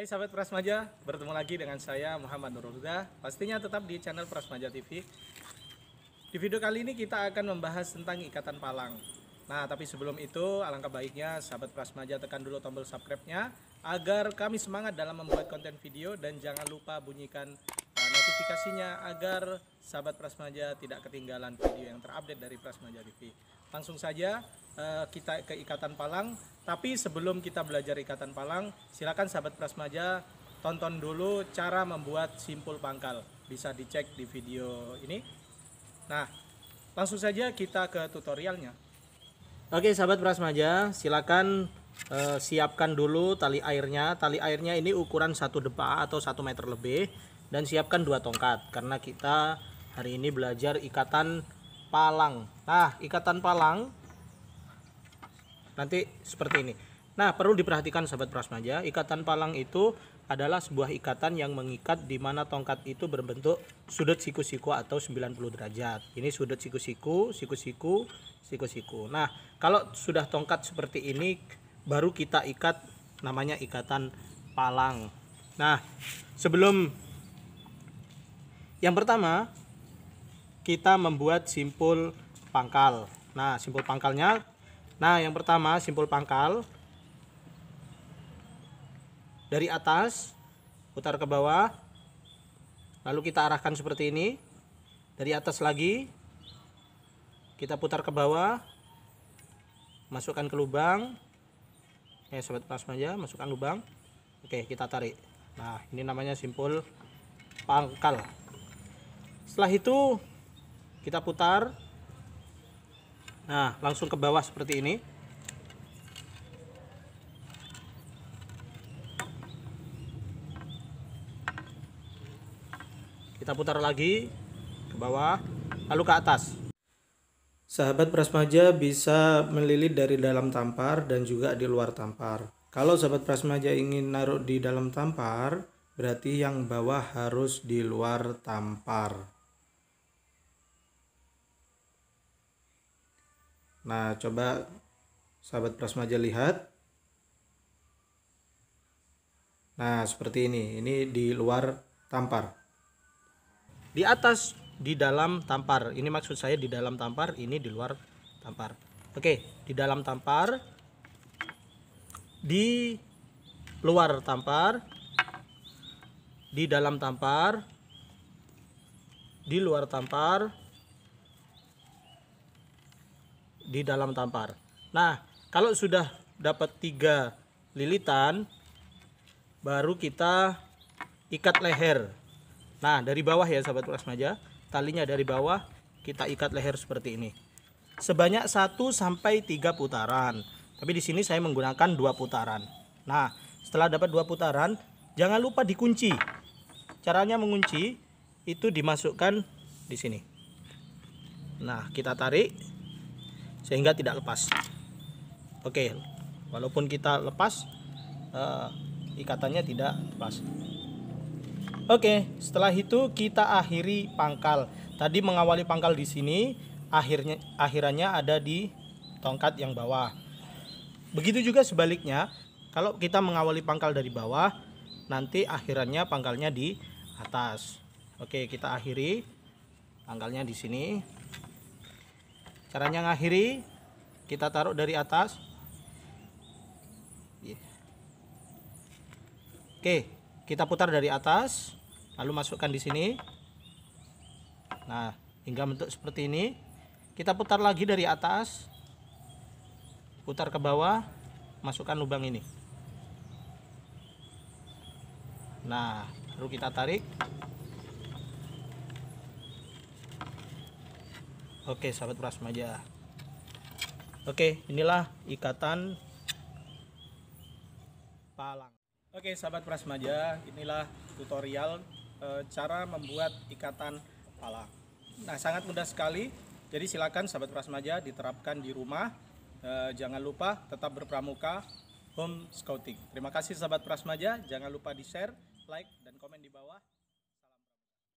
Hai sahabat Prasmaja, bertemu lagi dengan saya Muhammad Nurulda, pastinya tetap di channel Prasmaja TV. Di video kali ini kita akan membahas tentang ikatan palang. Nah, tapi sebelum itu, alangkah baiknya sahabat Prasmaja tekan dulu tombol subscribe-nya agar kami semangat dalam membuat konten video dan jangan lupa bunyikan notifikasinya agar sahabat Prasmaja tidak ketinggalan video yang terupdate dari Prasmaja TV. Langsung saja eh, kita ke Ikatan Palang, tapi sebelum kita belajar Ikatan Palang, silakan sahabat Prasmaja tonton dulu cara membuat simpul pangkal. Bisa dicek di video ini. Nah, langsung saja kita ke tutorialnya. Oke, sahabat Prasmaja, silakan eh, siapkan dulu tali airnya. Tali airnya ini ukuran satu depa atau satu meter lebih dan siapkan dua tongkat karena kita hari ini belajar ikatan palang. Nah, ikatan palang nanti seperti ini. Nah, perlu diperhatikan sahabat prasmaja, ikatan palang itu adalah sebuah ikatan yang mengikat di mana tongkat itu berbentuk sudut siku-siku atau 90 derajat. Ini sudut siku-siku, siku-siku, siku-siku. Nah, kalau sudah tongkat seperti ini baru kita ikat namanya ikatan palang. Nah, sebelum yang pertama, kita membuat simpul pangkal. Nah, simpul pangkalnya Nah, yang pertama simpul pangkal dari atas putar ke bawah. Lalu kita arahkan seperti ini. Dari atas lagi kita putar ke bawah. Masukkan ke lubang. Eh, sobat plasma aja, ya, masukkan lubang. Oke, kita tarik. Nah, ini namanya simpul pangkal setelah itu kita putar nah langsung ke bawah seperti ini kita putar lagi ke bawah lalu ke atas Sahabat Prasmaja bisa melilit dari dalam tampar dan juga di luar tampar. Kalau sahabat Prasmaja ingin naruh di dalam tampar, berarti yang bawah harus di luar tampar. Nah, coba sahabat Prasmaja lihat. Nah, seperti ini. Ini di luar tampar. Di atas, di dalam tampar. Ini maksud saya di dalam tampar, ini di luar tampar. Oke, di dalam tampar, di luar tampar, di dalam tampar, di luar tampar, di dalam tampar. Nah, kalau sudah dapat tiga lilitan, baru kita ikat leher. Nah, dari bawah ya sahabat prasmaja, talinya dari bawah kita ikat leher seperti ini. Sebanyak 1 sampai tiga putaran. Tapi di sini saya menggunakan dua putaran. Nah, setelah dapat dua putaran, jangan lupa dikunci. Caranya mengunci itu dimasukkan di sini. Nah, kita tarik sehingga tidak lepas oke walaupun kita lepas uh, ikatannya tidak lepas oke setelah itu kita akhiri pangkal tadi mengawali pangkal di sini akhirnya akhirannya ada di tongkat yang bawah begitu juga sebaliknya kalau kita mengawali pangkal dari bawah nanti akhirannya pangkalnya di atas oke kita akhiri pangkalnya di sini caranya ngakhiri kita taruh dari atas iya. oke kita putar dari atas lalu masukkan di sini nah hingga bentuk seperti ini kita putar lagi dari atas putar ke bawah masukkan lubang ini nah baru kita tarik Oke, sahabat Prasmaja. Oke, inilah ikatan palang. Oke, sahabat Prasmaja, inilah tutorial e, cara membuat ikatan palang. Nah, sangat mudah sekali. Jadi silakan sahabat Prasmaja diterapkan di rumah. E, jangan lupa tetap berpramuka home scouting. Terima kasih sahabat Prasmaja, jangan lupa di-share, like dan komen di bawah.